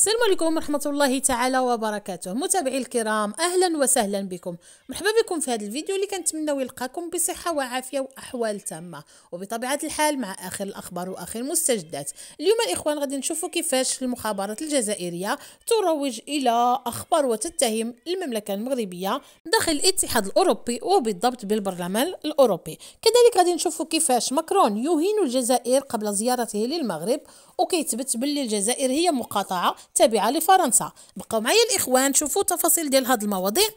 السلام عليكم ورحمة الله تعالى وبركاته متابعي الكرام أهلا وسهلا بكم مرحبا بكم في هذا الفيديو اللي كنتمناو يلقاكم بصحة وعافية وأحوال تامة وبطبيعة الحال مع آخر الأخبار وآخر المستجدات اليوم الإخوان غادي نشوفوا كيفاش المخابرات الجزائرية تروج إلى أخبار وتتهم المملكة المغربية داخل الاتحاد الأوروبي وبالضبط بالبرلمان الأوروبي كذلك غادي نشوفوا كيفاش ماكرون يهين الجزائر قبل زيارته للمغرب وكيتبت باللي الجزائر هي مقاطعة تابعة لفرنسا بقوا معي الإخوان شوفوا تفاصيل ديال هاد المواضيع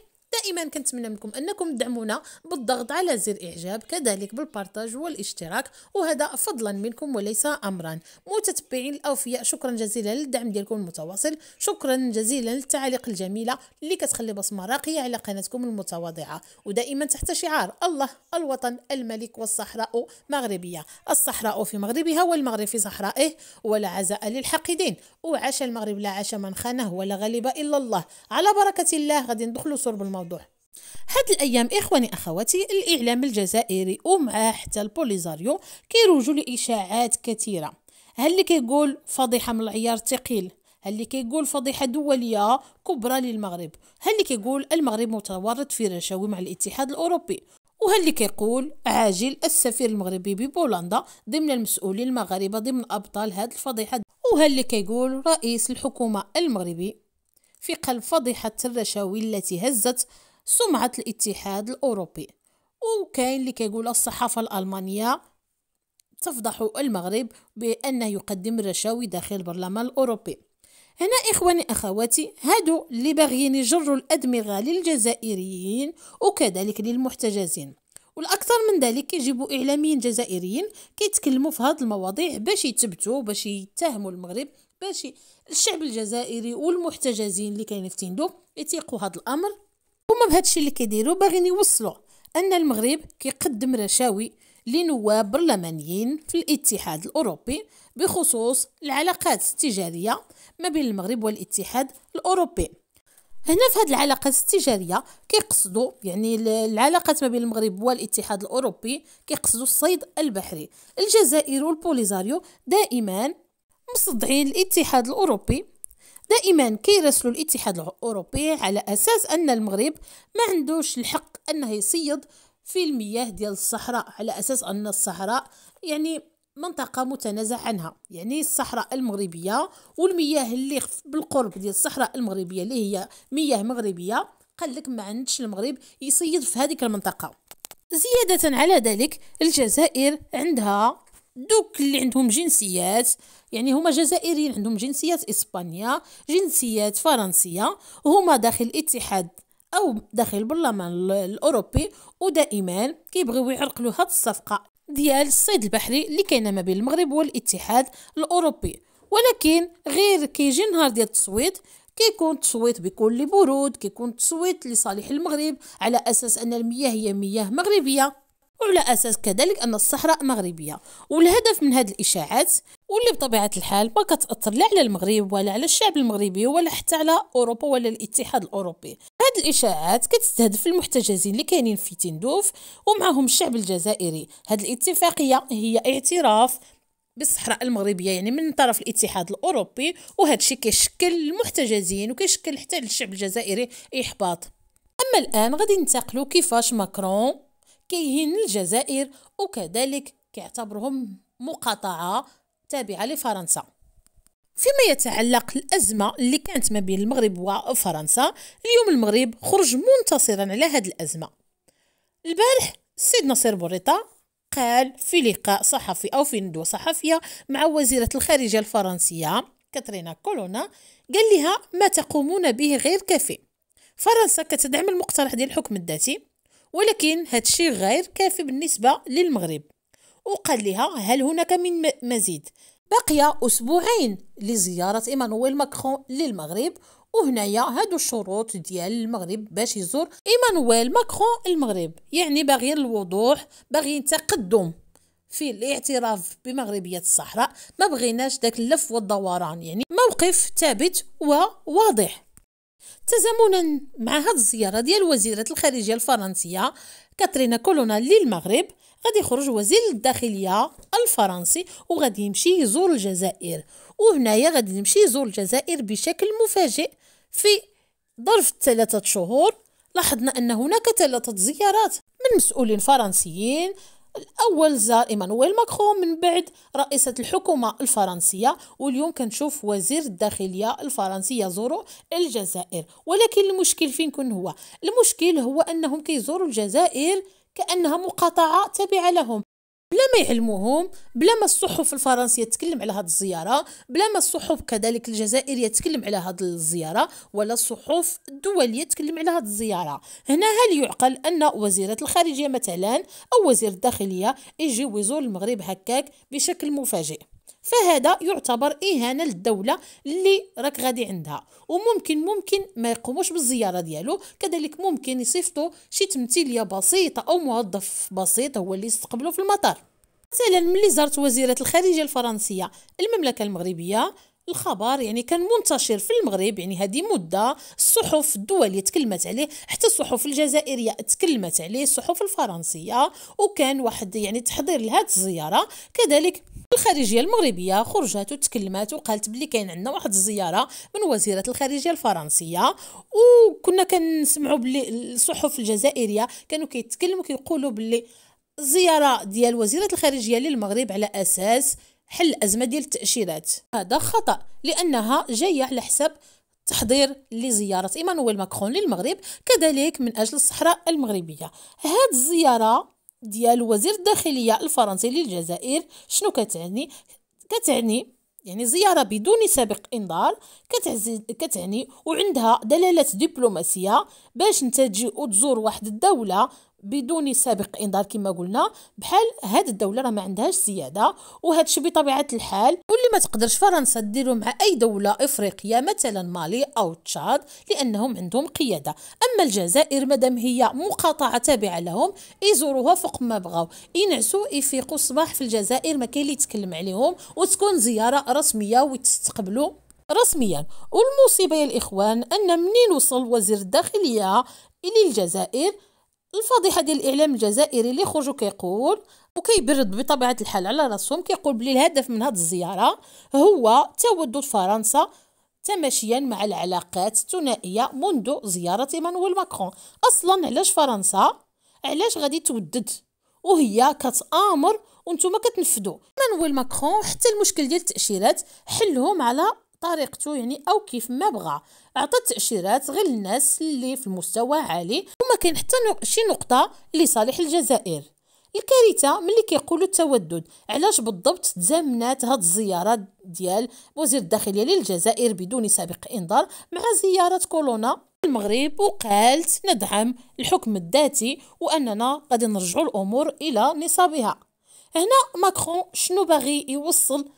دائما كنتمنى منكم انكم تدعمونا بالضغط على زر اعجاب كذلك بالبارتاج والاشتراك وهذا فضلا منكم وليس امرا متتبعين الاوفياء شكرا جزيلا للدعم ديالكم المتواصل شكرا جزيلا للتعاليق الجميله اللي كتخلي بصمه راقيه على قناتكم المتواضعه ودائما تحت شعار الله الوطن الملك والصحراء مغربيه الصحراء في مغربها والمغرب في صحرائه ولا عزاء للحاقدين وعاش المغرب لا عاش من خانه ولا غلب الا الله على بركه الله غادي ندخلوا صرب الموضوع الموضوع هاد الايام اخواني اخواتي الاعلام الجزائري ومعاه حتى البوليزاريو كيروجوا لاشاعات كثيره هل اللي كيقول فضيحه من العيار الثقيل هل اللي كيقول فضيحه دوليه كبرى للمغرب هل اللي كيقول المغرب متورط في رشاوي مع الاتحاد الاوروبي وهل اللي كيقول عاجل السفير المغربي ببولندا ضمن المسؤولين المغاربه ضمن ابطال هاد الفضيحه وهل اللي كيقول رئيس الحكومه المغربي في قلب فضيحة الرشاوي التي هزت سمعة الاتحاد الأوروبي وكاين اللي كيقول الصحافة الألمانية تفضح المغرب بأنه يقدم الرشاوي داخل البرلمان الأوروبي هنا إخواني أخواتي هادو اللي باغيين يجروا الأدمغة للجزائريين وكذلك للمحتجزين والاكثر من ذلك يجيبوا اعلاميين جزائريين كيتكلموا في هذه المواضيع باش يتبتوا باش يتهموا المغرب باش الشعب الجزائري والمحتجزين اللي كاينين في تندوف يتيقوا هذا الامر هما بهذا الشيء اللي كيديروا باغيين يوصلوا ان المغرب كيقدم رشاوي لنواب برلمانيين في الاتحاد الاوروبي بخصوص العلاقات التجاريه ما بين المغرب والاتحاد الاوروبي هنا في هذه العلاقات التجاريه كيقصدوا يعني العلاقات ما بين المغرب والاتحاد الاوروبي كيقصدوا الصيد البحري الجزائر والبوليزاريو دائما مصدعين الاتحاد الأوروبي دائما كيرسلوا الاتحاد الأوروبي على أساس أن المغرب ما عندوش الحق أنه يصيد في المياه ديال الصحراء على أساس أن الصحراء يعني منطقة متنازع عنها يعني الصحراء المغربية والمياه اللي بالقرب ديال الصحراء المغربية اللي هي مياه مغربية قال لك ما عندش المغرب يصيد في هذه المنطقة زيادة على ذلك الجزائر عندها دوك اللي عندهم جنسيات يعني هما جزائريين عندهم جنسيات اسبانيا جنسيات فرنسيه هما داخل الاتحاد او داخل البرلمان الاوروبي ودائما كيبغيو يعرقلوا هاد الصفقه ديال الصيد البحري اللي كاينه ما بين المغرب والاتحاد الاوروبي ولكن غير كيجي نهار ديال التصويت كيكون التصويت بكل برود كيكون التصويت لصالح المغرب على اساس ان المياه هي مياه مغربيه وعلى أساس كذلك أن الصحراء مغربية والهدف من هذه الإشاعات واللي بطبيعة الحال ما كتأثر لا على المغرب ولا على الشعب المغربي ولا حتى على أوروبا ولا الاتحاد الأوروبي هذه الإشاعات كتستهدف المحتجزين اللي كاينين في تندوف ومعهم الشعب الجزائري هذه الاتفاقية هي اعتراف بالصحراء المغربيه يعني من طرف الاتحاد الاوروبي وهذا الشيء كيشكل المحتجزين وكيشكل حتى للشعب الجزائري احباط اما الان غادي ننتقلوا كيفاش ماكرون كيهن الجزائر وكذلك كيعتبرهم مقاطعة تابعة لفرنسا فيما يتعلق الأزمة اللي كانت ما بين المغرب وفرنسا اليوم المغرب خرج منتصرا على هذه الأزمة البارح السيد نصير بوريطة قال في لقاء صحفي أو في ندوة صحفية مع وزيرة الخارجية الفرنسية كاترينا كولونا قال لها ما تقومون به غير كافي فرنسا كتدعم المقترح ديال الحكم الذاتي ولكن هادشي غير كافي بالنسبة للمغرب وقال لها هل هناك من مزيد بقي أسبوعين لزيارة إيمانويل ماكرون للمغرب وهنايا هادو الشروط ديال المغرب باش يزور ايمانويل ماكرون المغرب يعني باغي الوضوح باغي تقدم في الاعتراف بمغربيه الصحراء ما بغيناش داك اللف والدوران يعني موقف ثابت وواضح تزامنا مع هاد الزيارة ديال وزيرة الخارجية الفرنسية كاترينا كولونا للمغرب غادي يخرج وزير الداخلية الفرنسي وغادي يمشي يزور الجزائر وهنايا غادي يمشي يزور الجزائر بشكل مفاجئ في ظرف ثلاثة شهور لاحظنا أن هناك ثلاثة زيارات من مسؤولين فرنسيين الأول زار إيمانويل ماكرون من بعد رئيسة الحكومة الفرنسية واليوم كنشوف وزير الداخلية الفرنسية يزور الجزائر ولكن المشكل فين كن هو المشكل هو أنهم كيزوروا الجزائر كأنها مقاطعة تابعة لهم بلا ما يعلموهم بلا ما الصحف الفرنسيه تتكلم على هذه الزياره بلا ما الصحف كذلك الجزائريه تتكلم على هذه الزياره ولا الصحف الدوليه تتكلم على هذه الزياره هنا هل يعقل ان وزيره الخارجيه مثلا او وزير الداخليه يزور المغرب هكاك بشكل مفاجئ فهذا يعتبر اهانه للدوله اللي راك غادي عندها وممكن ممكن ما يقوموش بالزياره ديالو كذلك ممكن يصيفطوا شي تمثيليه بسيطه او موظف بسيط هو اللي يستقبلو في المطار مثلا ملي زارت وزيره الخارجيه الفرنسيه المملكه المغربيه الخبر يعني كان منتشر في المغرب يعني هذه مده الصحف الدوليه تكلمت عليه حتى الصحف الجزائريه تكلمت عليه الصحف الفرنسيه وكان واحد يعني تحضير لهذه الزياره كذلك الخارجيه المغربيه خرجت وتكلمات وقالت بلي كاين عندنا واحد الزياره من وزيره الخارجيه الفرنسيه وكنا كنسمعوا بلي الصحف الجزائريه كانوا كيتكلموا كيقولوا بلي الزياره ديال وزيره الخارجيه للمغرب على اساس حل الازمه ديال التاشيرات هذا خطا لانها جايه على حساب تحضير لزيارة إيمانويل ماكرون للمغرب كذلك من أجل الصحراء المغربية هذه الزيارة ديال وزير الداخلية الفرنسي للجزائر شنو كتعني؟ كتعني يعني زيارة بدون سابق إنذار كتعني وعندها دلالات دبلوماسية باش انت تجي وتزور واحد الدولة بدون سابق انذار كما قلنا بحال هاد الدوله راه ما عندهاش سياده وهذا الشيء بطبيعه الحال واللي ما تقدرش فرنسا ديرو مع اي دوله افريقيه مثلا مالي او تشاد لانهم عندهم قياده اما الجزائر مادام هي مقاطعه تابعه لهم يزوروها فوق ما بغاو ينعسوا يفيقوا الصباح في الجزائر ما كاين اللي يتكلم عليهم وتكون زياره رسميه وتستقبلوا رسميا والمصيبه يا الاخوان ان منين وصل وزير الداخليه الى الجزائر الفضيحه ديال الاعلام الجزائري اللي خرجو كيقول وكيبرد بطبيعه الحال على راسهم كيقول بلي الهدف من هذه الزياره هو تودد فرنسا تماشيا مع العلاقات الثنائيه منذ زياره مانويل ماكرون اصلا علاش فرنسا علاش غادي تودد وهي كتامر وانتم كتنفذوا مانويل ماكرون حتى المشكل ديال التاشيرات حلهم على طريقته يعني او كيف ما بغى عطى التاشيرات غير للناس اللي في المستوى عالي وما كاين حتى شي نقطه لصالح الجزائر الكارثه ملي كيقولوا التودد علاش بالضبط تزامنات هاد الزيارات ديال وزير الداخليه للجزائر بدون سابق انذار مع زياره كورونا المغرب وقالت ندعم الحكم الذاتي واننا غادي نرجعوا الامور الى نصابها هنا ماكرون شنو باغي يوصل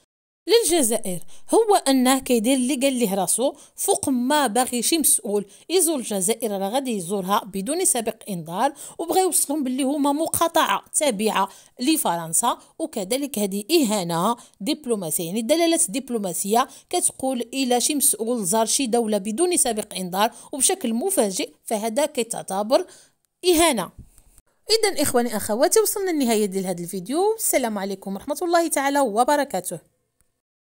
للجزائر هو انه كيدير اللي قال ليه راسو فوق ما باغي شي مسؤول يزور الجزائر راه غادي يزورها بدون سابق انذار وبغى يوصلهم باللي هما مقاطعه تابعه لفرنسا وكذلك هذه اهانه دبلوماسيه يعني دلالات دبلوماسيه كتقول الى شي مسؤول زار شي دوله بدون سابق انذار وبشكل مفاجئ فهذا كيتعتبر اهانه اذا اخواني اخواتي وصلنا للنهايه ديال هذا الفيديو والسلام عليكم ورحمه الله تعالى وبركاته